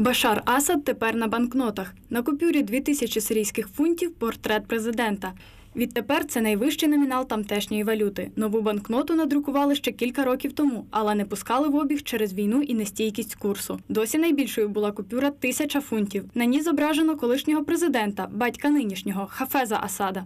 Башар Асад тепер на банкнотах. На купюрі 2000 сирійських фунтів портрет президента. Відтепер це найвищий номінал тамтешньої валюти. Нову банкноту надрукували ще кілька років тому, але не пускали в обіг через війну і нестійкість курсу. Досі найбільшою була купюра тисяча фунтів. На ній зображено колишнього президента, батька нинішнього Хафеза Асада.